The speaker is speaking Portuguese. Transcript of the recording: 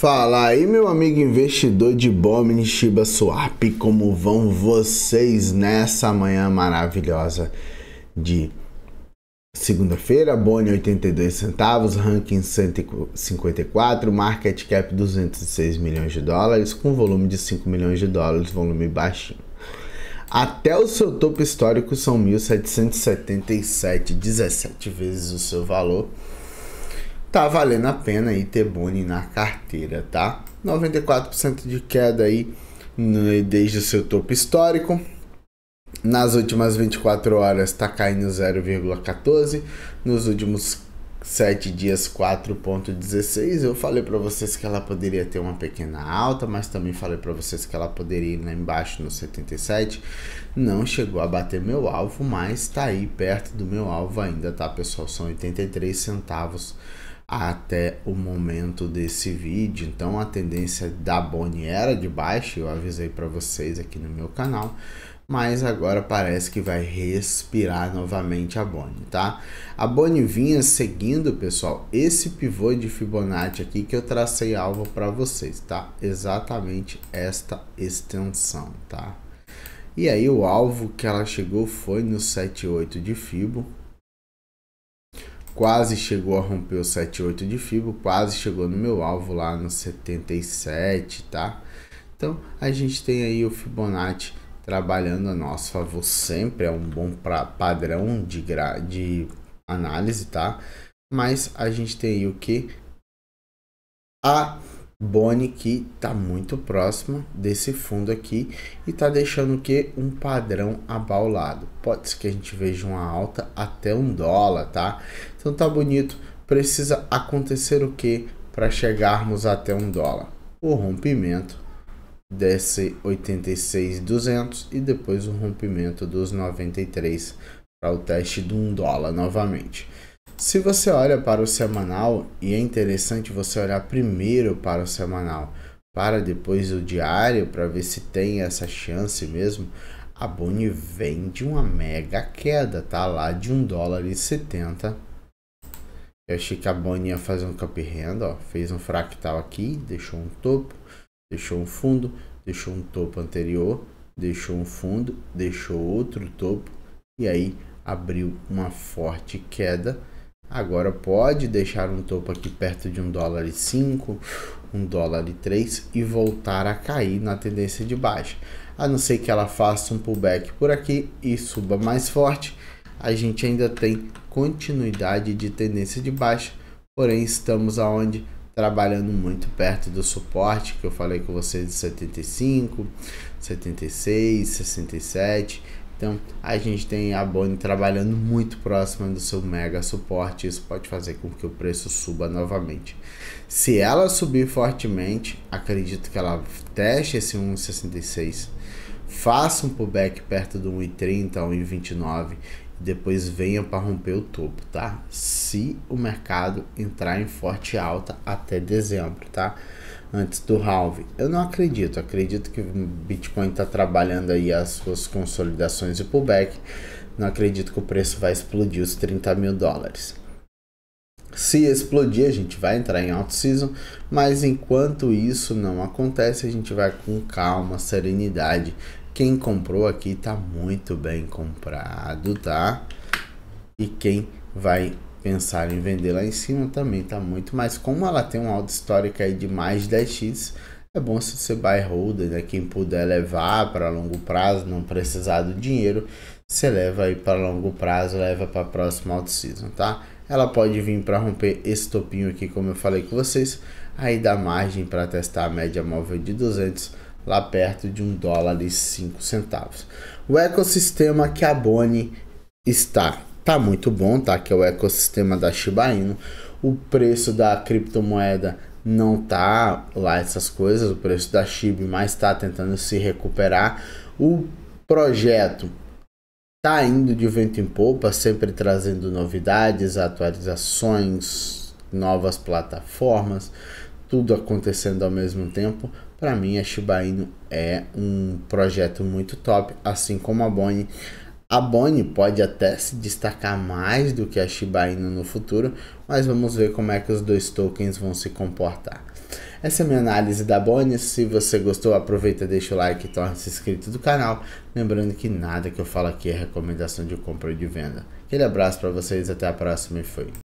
Fala aí, meu amigo investidor de Bomini Shiba Swap, como vão vocês nessa manhã maravilhosa de segunda-feira? Boni 82 centavos, ranking 154, market cap 206 milhões de dólares, com volume de 5 milhões de dólares, volume baixinho. Até o seu topo histórico são 1.777, 17 vezes o seu valor tá valendo a pena aí ter Boni na carteira, tá? 94% de queda aí no, desde o seu topo histórico. Nas últimas 24 horas está caindo 0,14, nos últimos 7 dias 4.16. Eu falei para vocês que ela poderia ter uma pequena alta, mas também falei para vocês que ela poderia ir lá embaixo no 77. Não chegou a bater meu alvo, mas está aí perto do meu alvo ainda, tá, pessoal? São 83 centavos até o momento desse vídeo. Então a tendência da Boni era de baixo, eu avisei para vocês aqui no meu canal, mas agora parece que vai respirar novamente a Boni, tá? A Bonnie vinha seguindo, pessoal, esse pivô de Fibonacci aqui que eu tracei alvo para vocês, tá? Exatamente esta extensão, tá? E aí o alvo que ela chegou foi no 78 de Fibo, quase chegou a romper o 78 de fibo quase chegou no meu alvo lá no 77, tá? Então a gente tem aí o Fibonacci trabalhando a nosso favor sempre, é um bom pra, padrão de, gra, de análise, tá? Mas a gente tem aí o que? A Bone que está muito próxima desse fundo aqui e está deixando que um padrão abaulado. Pode ser que a gente veja uma alta até um dólar, tá? Então tá bonito. Precisa acontecer o que para chegarmos até um dólar? O rompimento desse 86,200 e depois o rompimento dos 93 para o teste do 1 dólar novamente. Se você olha para o semanal, e é interessante você olhar primeiro para o semanal, para depois o diário, para ver se tem essa chance mesmo, a Boni vem de uma mega queda, tá lá de 1 dólar e 70. Eu achei que a Boni ia fazer um cup renda, ó, fez um fractal aqui, deixou um topo, deixou um fundo, deixou um topo anterior, deixou um fundo, deixou outro topo e aí abriu uma forte queda Agora pode deixar um topo aqui perto de um dólar e 5, um dólar e 3 e voltar a cair na tendência de baixa. A não ser que ela faça um pullback por aqui e suba mais forte, a gente ainda tem continuidade de tendência de baixa, porém estamos aonde trabalhando muito perto do suporte que eu falei com vocês de 75, 76, 67 então, a gente tem a Boni trabalhando muito próxima do seu mega suporte, isso pode fazer com que o preço suba novamente. Se ela subir fortemente, acredito que ela teste esse 1,66, faça um pullback perto do 1,30, 1,29 e depois venha para romper o topo, tá? Se o mercado entrar em forte alta até dezembro, tá? antes do halve. Eu não acredito, acredito que Bitcoin está trabalhando aí as suas consolidações e pullback. Não acredito que o preço vai explodir os 30 mil dólares. Se explodir, a gente vai entrar em alto season, mas enquanto isso não acontece, a gente vai com calma, serenidade. Quem comprou aqui está muito bem comprado, tá? E quem vai pensar em vender lá em cima também tá muito, mas como ela tem um alto histórico aí de mais de 10x, é bom se você buy holder, né? Quem puder levar para longo prazo, não precisar do dinheiro, você leva aí para longo prazo, leva para a próxima auto season, tá? Ela pode vir para romper esse topinho aqui, como eu falei com vocês, aí dá margem para testar a média móvel de 200 lá perto de um dólar e cinco centavos. O ecossistema que a Boni está Tá muito bom, tá? Que é o ecossistema da Shiba Inu. O preço da criptomoeda não tá lá essas coisas, o preço da Shiba, mas tá tentando se recuperar. O projeto tá indo de vento em popa, sempre trazendo novidades, atualizações, novas plataformas, tudo acontecendo ao mesmo tempo. Para mim, a Shiba Inu é um projeto muito top, assim como a Bonnie. A Bonnie pode até se destacar mais do que a Shiba Inu no futuro, mas vamos ver como é que os dois tokens vão se comportar. Essa é minha análise da Bonnie, se você gostou aproveita, deixa o like e torne-se inscrito do canal, lembrando que nada que eu falo aqui é recomendação de compra ou de venda. Aquele abraço para vocês, até a próxima e fui!